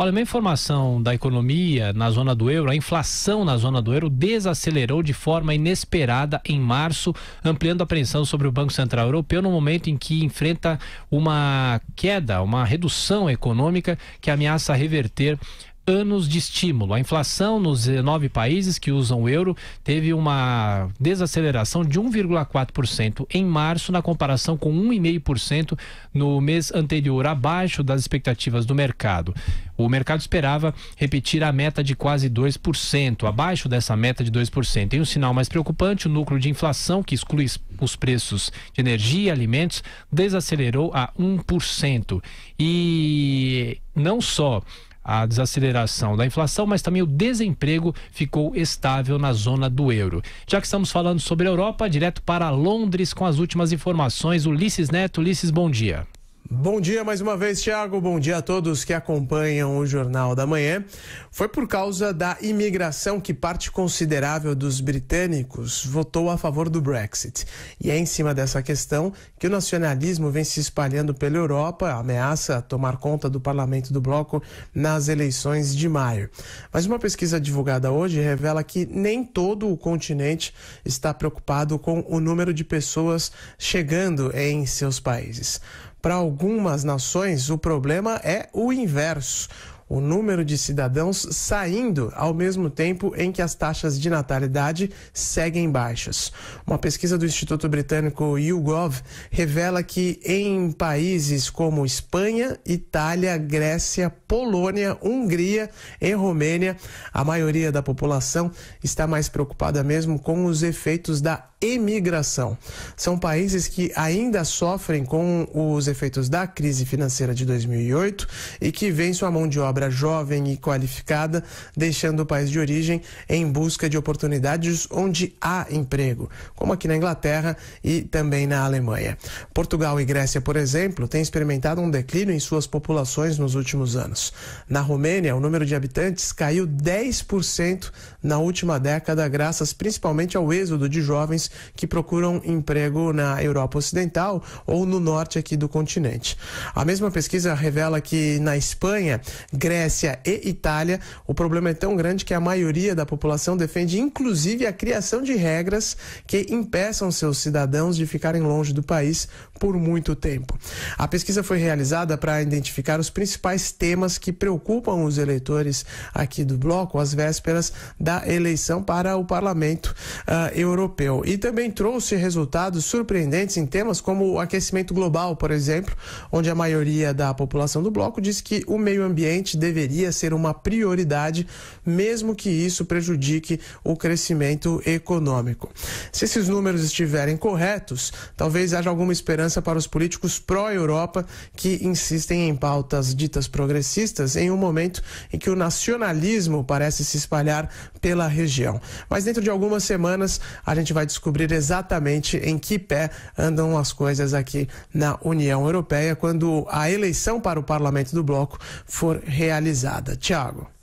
Olha, uma informação da economia na zona do euro, a inflação na zona do euro desacelerou de forma inesperada em março, ampliando a pressão sobre o Banco Central Europeu no momento em que enfrenta uma queda, uma redução econômica que ameaça reverter anos de estímulo. A inflação nos nove países que usam o euro teve uma desaceleração de 1,4% em março, na comparação com 1,5% no mês anterior, abaixo das expectativas do mercado. O mercado esperava repetir a meta de quase 2%, abaixo dessa meta de 2%. Em um sinal mais preocupante, o núcleo de inflação, que exclui os preços de energia e alimentos, desacelerou a 1%. E não só a desaceleração da inflação, mas também o desemprego ficou estável na zona do euro. Já que estamos falando sobre a Europa, direto para Londres com as últimas informações, Ulisses Neto. Ulisses, bom dia. Bom dia mais uma vez, Tiago. Bom dia a todos que acompanham o Jornal da Manhã. Foi por causa da imigração que parte considerável dos britânicos votou a favor do Brexit. E é em cima dessa questão que o nacionalismo vem se espalhando pela Europa, ameaça tomar conta do parlamento do bloco nas eleições de maio. Mas uma pesquisa divulgada hoje revela que nem todo o continente está preocupado com o número de pessoas chegando em seus países. Para algumas nações, o problema é o inverso o número de cidadãos saindo ao mesmo tempo em que as taxas de natalidade seguem baixas. Uma pesquisa do Instituto Britânico YouGov revela que em países como Espanha, Itália, Grécia, Polônia, Hungria e Romênia, a maioria da população está mais preocupada mesmo com os efeitos da emigração. São países que ainda sofrem com os efeitos da crise financeira de 2008 e que vêm sua mão de obra obra jovem e qualificada, deixando o país de origem em busca de oportunidades onde há emprego, como aqui na Inglaterra e também na Alemanha. Portugal e Grécia, por exemplo, têm experimentado um declínio em suas populações nos últimos anos. Na Romênia, o número de habitantes caiu 10% na última década, graças principalmente ao êxodo de jovens que procuram emprego na Europa Ocidental ou no norte aqui do continente. A mesma pesquisa revela que na Espanha, Grécia e Itália, o problema é tão grande que a maioria da população defende, inclusive, a criação de regras que impeçam seus cidadãos de ficarem longe do país por muito tempo. A pesquisa foi realizada para identificar os principais temas que preocupam os eleitores aqui do bloco às vésperas da eleição para o Parlamento uh, Europeu. E também trouxe resultados surpreendentes em temas como o aquecimento global, por exemplo, onde a maioria da população do bloco diz que o meio ambiente deveria ser uma prioridade, mesmo que isso prejudique o crescimento econômico. Se esses números estiverem corretos, talvez haja alguma esperança para os políticos pró-Europa que insistem em pautas ditas progressistas em um momento em que o nacionalismo parece se espalhar pela região. Mas dentro de algumas semanas a gente vai descobrir exatamente em que pé andam as coisas aqui na União Europeia quando a eleição para o parlamento do bloco for realizada realizada. Tiago.